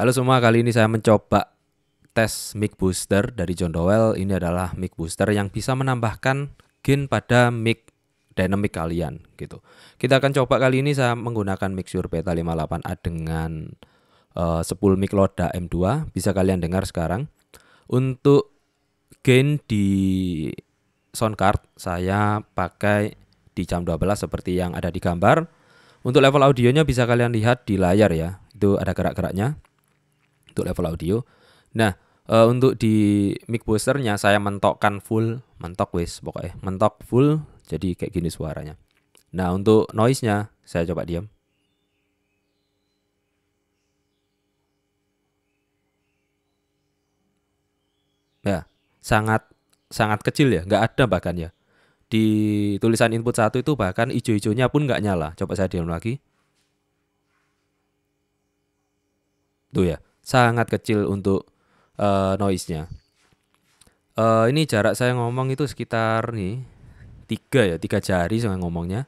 Halo semua, kali ini saya mencoba tes mic booster dari John Dowell. Ini adalah mic booster yang bisa menambahkan gain pada mic dynamic kalian gitu. Kita akan coba kali ini saya menggunakan mic Shure Beta 58A dengan eh, uh, 10 mic Loda M2, bisa kalian dengar sekarang. Untuk gain di sound card saya pakai di jam 12 seperti yang ada di gambar. Untuk level audionya bisa kalian lihat di layar ya. Itu ada gerak-geraknya untuk level audio. Nah, uh, untuk di mic boosternya saya mentokkan full, mentok wis pokoknya, mentok full jadi kayak gini suaranya. Nah, untuk noise-nya saya coba diam. Ya, sangat sangat kecil ya, nggak ada bahkan ya. Di tulisan input satu itu bahkan ijo-ijonya pun nggak nyala. Coba saya diam lagi. Tuh ya, sangat kecil untuk uh, noise-nya. Uh, ini jarak saya ngomong itu sekitar nih tiga ya tiga jari saya ngomongnya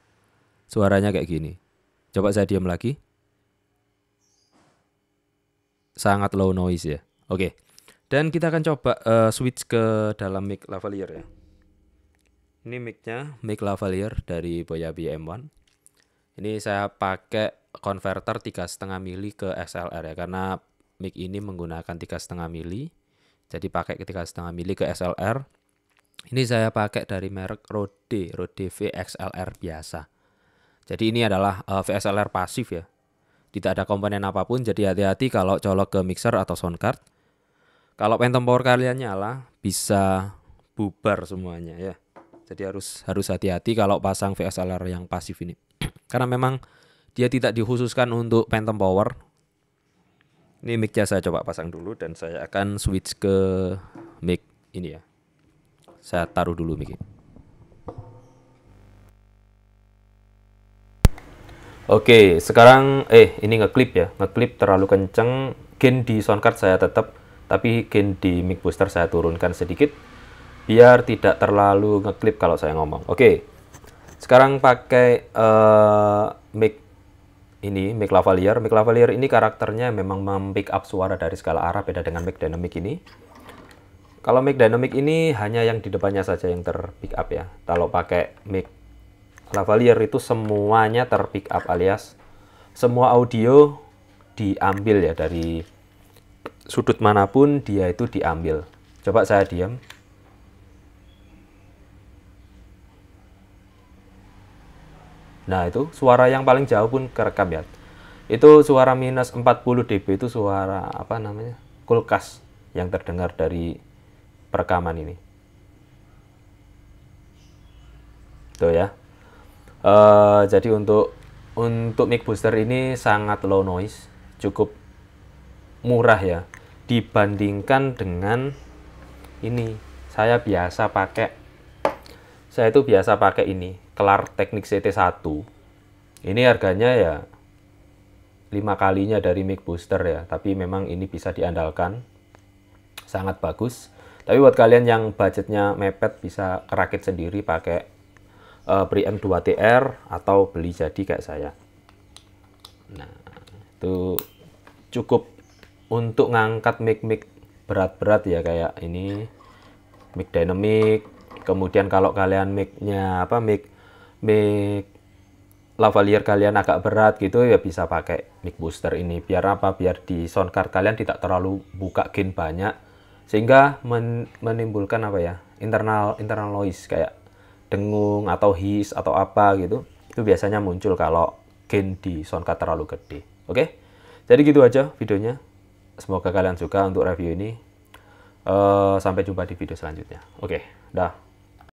suaranya kayak gini coba saya diam lagi sangat low noise ya oke okay. dan kita akan coba uh, switch ke dalam mic lavalier ya ini micnya mic lavalier dari Boyabi M1 ini saya pakai konverter tiga setengah mili ke slr ya karena mic ini menggunakan setengah mili. Jadi pakai setengah mili ke SLR. Ini saya pakai dari merek Rode, Rode VXLR biasa. Jadi ini adalah uh, eh, VSLR pasif ya. Tidak ada komponen apapun, jadi hati-hati kalau colok ke mixer atau sound card. Kalau phantom power kalian nyala, bisa bubar semuanya ya. Jadi harus harus hati-hati kalau pasang VSLR yang pasif ini. Karena memang dia tidak dikhususkan untuk phantom power, ini micnya saya coba pasang dulu dan saya akan switch ke mic ini ya. Saya taruh dulu mic ini. Oke, sekarang eh ini ngeklip ya. Ngeklip terlalu kenceng. Gain di soundcard saya tetap, tapi gain di mic booster saya turunkan sedikit biar tidak terlalu ngeklip kalau saya ngomong. Oke. Sekarang pakai uh, mic ini mic lavalier. Mic lavalier ini karakternya memang mempick up suara dari segala arah beda dengan mic dynamic ini. Kalau mic dynamic ini hanya yang di depannya saja yang terpick up ya. Kalau pakai mic lavalier itu semuanya terpick up alias semua audio diambil ya dari sudut manapun dia itu diambil. Coba saya diam. Nah, itu suara yang paling jauh pun kerekam ya. Itu suara minus 40 dB itu suara apa namanya? kulkas yang terdengar dari perekaman ini. Tuh ya. Uh, jadi untuk untuk mic booster ini sangat low noise, cukup murah ya dibandingkan dengan ini. Saya biasa pakai saya itu biasa pakai ini kelar teknik CT1 ini harganya ya lima kalinya dari mic booster ya tapi memang ini bisa diandalkan sangat bagus tapi buat kalian yang budgetnya mepet bisa kerakit sendiri pakai uh, preamp 2TR atau beli jadi kayak saya nah itu cukup untuk ngangkat mic-mic berat-berat ya kayak ini mic dynamic kemudian kalau kalian mic-nya apa mic mic lavalier kalian agak berat gitu ya bisa pakai mic booster ini biar apa biar di sound card kalian tidak terlalu buka gain banyak sehingga men menimbulkan apa ya internal internal noise kayak dengung atau his atau apa gitu itu biasanya muncul kalau gain di sound card terlalu gede oke jadi gitu aja videonya semoga kalian suka untuk review ini uh, sampai jumpa di video selanjutnya oke dah